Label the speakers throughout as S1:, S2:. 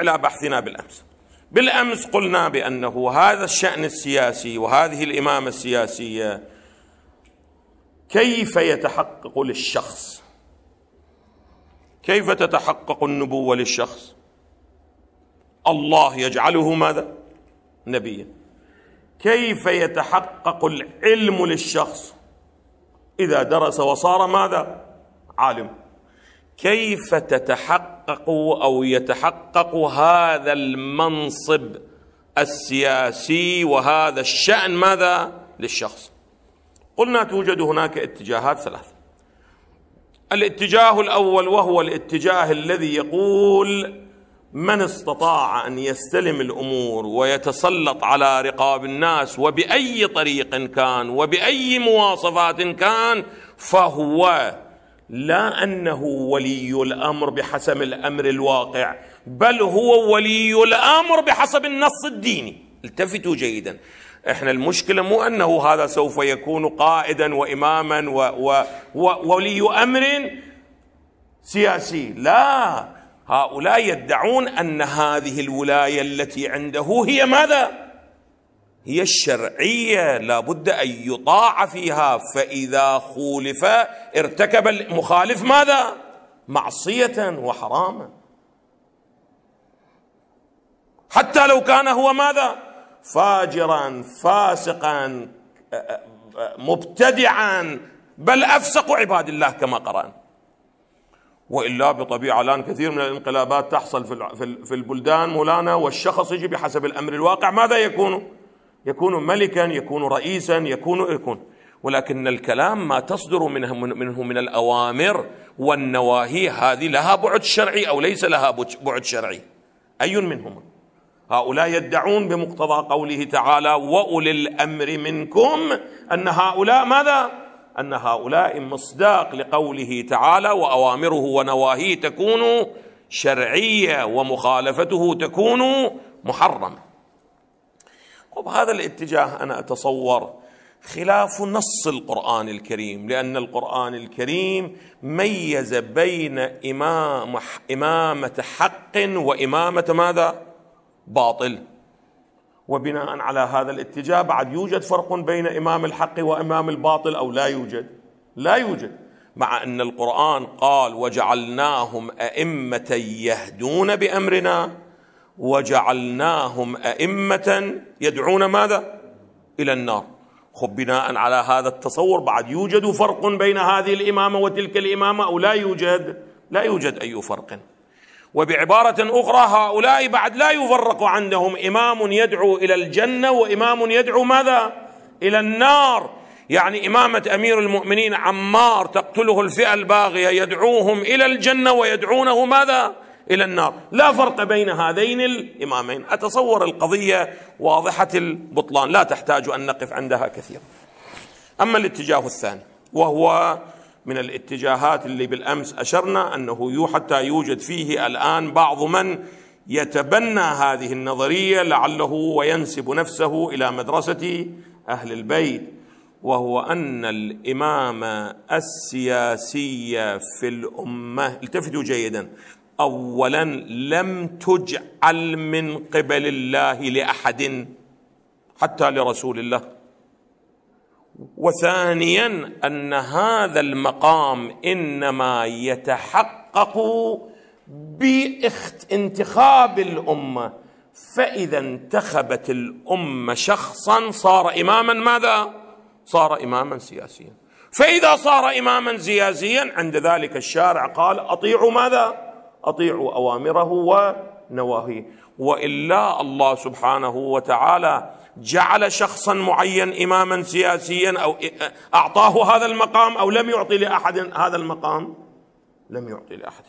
S1: إلى بحثنا بالأمس بالأمس قلنا بأنه هذا الشأن السياسي وهذه الإمامة السياسية كيف يتحقق للشخص كيف تتحقق النبوة للشخص الله يجعله ماذا نبيا كيف يتحقق العلم للشخص إذا درس وصار ماذا عالم كيف تتحقق او يتحقق هذا المنصب السياسي وهذا الشان ماذا للشخص قلنا توجد هناك اتجاهات ثلاثه الاتجاه الاول وهو الاتجاه الذي يقول من استطاع ان يستلم الامور ويتسلط على رقاب الناس وباي طريق كان وباي مواصفات كان فهو لا انه ولي الامر بحسب الامر الواقع بل هو ولي الامر بحسب النص الديني التفتوا جيدا احنا المشكله مو انه هذا سوف يكون قائدا واماما و و وولي امر سياسي لا هؤلاء يدعون ان هذه الولايه التي عنده هي ماذا هي الشرعيه لابد ان يطاع فيها فاذا خولف ارتكب المخالف ماذا معصيه وحراما حتى لو كان هو ماذا فاجرا فاسقا مبتدعا بل افسق عباد الله كما قرانا والا بطبيعه الان كثير من الانقلابات تحصل في البلدان مولانا والشخص يجي بحسب الامر الواقع ماذا يكون؟ يكون ملكا يكون رئيسا يكون يكون ولكن الكلام ما تصدر منه منه من الاوامر والنواهي هذه لها بعد شرعي او ليس لها بعد شرعي اي منهما هؤلاء يدعون بمقتضى قوله تعالى واولي الامر منكم ان هؤلاء ماذا ان هؤلاء مصداق لقوله تعالى واوامره ونواهيه تكون شرعيه ومخالفته تكون محرمه هذا الاتجاه انا اتصور خلاف نص القران الكريم لان القران الكريم ميز بين امام امامه حق وامامه ماذا؟ باطل وبناء على هذا الاتجاه بعد يوجد فرق بين امام الحق وامام الباطل او لا يوجد لا يوجد مع ان القران قال وجعلناهم ائمه يهدون بامرنا وجعلناهم أئمة يدعون ماذا إلى النار خب بناء على هذا التصور بعد يوجد فرق بين هذه الإمامة وتلك الإمامة أو لا يوجد لا يوجد أي فرق وبعبارة أخرى هؤلاء بعد لا يفرق عندهم إمام يدعو إلى الجنة وإمام يدعو ماذا إلى النار يعني إمامة أمير المؤمنين عمار تقتله الفئة الباغية يدعوهم إلى الجنة ويدعونه ماذا الى النار، لا فرق بين هذين الامامين، اتصور القضيه واضحه البطلان، لا تحتاج ان نقف عندها كثيرا. اما الاتجاه الثاني وهو من الاتجاهات اللي بالامس اشرنا انه حتى يوجد فيه الان بعض من يتبنى هذه النظريه لعله وينسب نفسه الى مدرسه اهل البيت وهو ان الامام السياسي في الامه التفتوا جيدا اولا لم تجعل من قبل الله لاحد حتى لرسول الله وثانيا ان هذا المقام انما يتحقق بانتخاب الامه فاذا انتخبت الامه شخصا صار اماما ماذا صار اماما سياسيا فاذا صار اماما سياسيا عند ذلك الشارع قال اطيعوا ماذا اطيعوا اوامره ونواهيه والا الله سبحانه وتعالى جعل شخصا معين اماما سياسيا او اعطاه هذا المقام او لم يعطي لاحد هذا المقام لم يعطي لاحد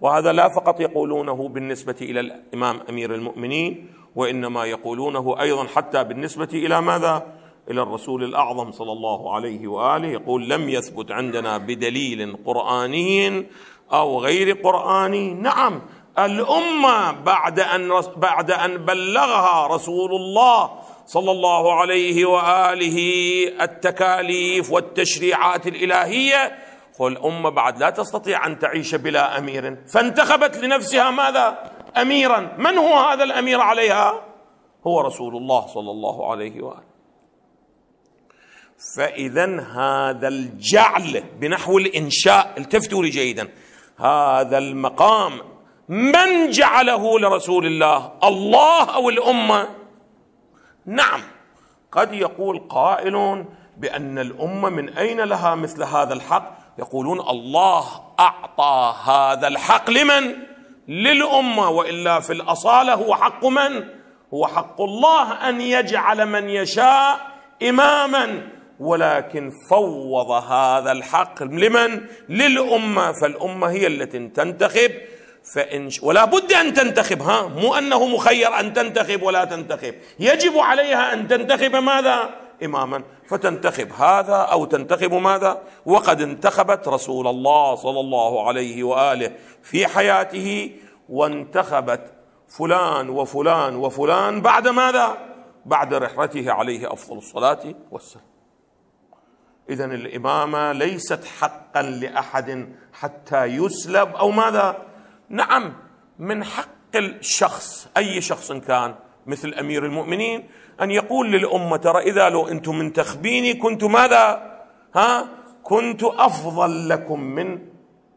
S1: وهذا لا فقط يقولونه بالنسبه الى الامام امير المؤمنين وانما يقولونه ايضا حتى بالنسبه الى ماذا؟ الى الرسول الاعظم صلى الله عليه واله يقول لم يثبت عندنا بدليل قراني او غير قراني نعم الامه بعد ان بعد ان بلغها رسول الله صلى الله عليه واله التكاليف والتشريعات الالهيه والامه بعد لا تستطيع ان تعيش بلا امير فانتخبت لنفسها ماذا اميرا من هو هذا الامير عليها هو رسول الله صلى الله عليه واله فاذا هذا الجعل بنحو الانشاء التفتوا لي جيدا هذا المقام من جعله لرسول الله الله او الامه نعم قد يقول قائل بان الامه من اين لها مثل هذا الحق يقولون الله اعطى هذا الحق لمن للامه والا في الاصاله هو حق من هو حق الله ان يجعل من يشاء اماما ولكن فوض هذا الحق لمن للامه فالامه هي التي تنتخب فإن ولا بد أن تنتخب ها مو أنه مخير أن تنتخب ولا تنتخب يجب عليها أن تنتخب ماذا إماما فتنتخب هذا أو تنتخب ماذا وقد انتخبت رسول الله صلى الله عليه وآله في حياته وانتخبت فلان وفلان وفلان بعد ماذا بعد رحلته عليه أفضل الصلاة والسلام اذا الامامه ليست حقا لاحد حتى يسلب او ماذا نعم من حق الشخص اي شخص كان مثل امير المؤمنين ان يقول للامه ترى اذا لو انتم من تخبيني كنت ماذا ها كنت افضل لكم من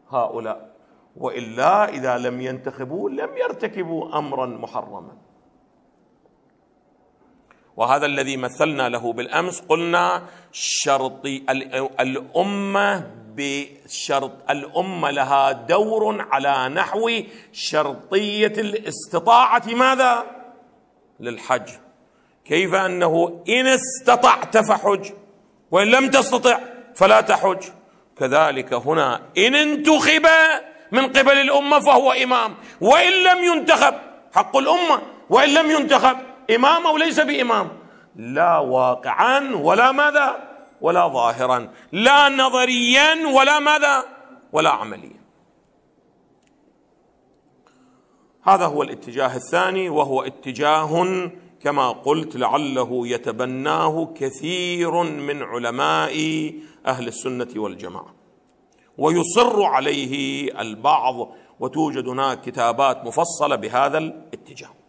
S1: هؤلاء والا اذا لم ينتخبوا لم يرتكبوا امرا محرما وهذا الذي مثلنا له بالامس قلنا شرط الامه بشرط الامه لها دور على نحو شرطيه الاستطاعه ماذا؟ للحج كيف انه ان استطعت فحج وان لم تستطع فلا تحج كذلك هنا ان انتخب من قبل الامه فهو امام وان لم ينتخب حق الامه وان لم ينتخب إمام أو ليس بإمام لا واقعا ولا ماذا ولا ظاهرا لا نظريا ولا ماذا ولا عمليا هذا هو الاتجاه الثاني وهو اتجاه كما قلت لعله يتبناه كثير من علماء اهل السنه والجماعه ويصر عليه البعض وتوجد هناك كتابات مفصله بهذا الاتجاه